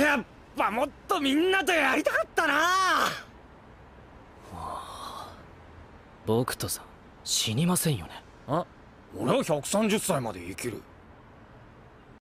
やっぱもっとみんなとやりたかったな僕とさ死にませんよねあ俺は130歳まで生きる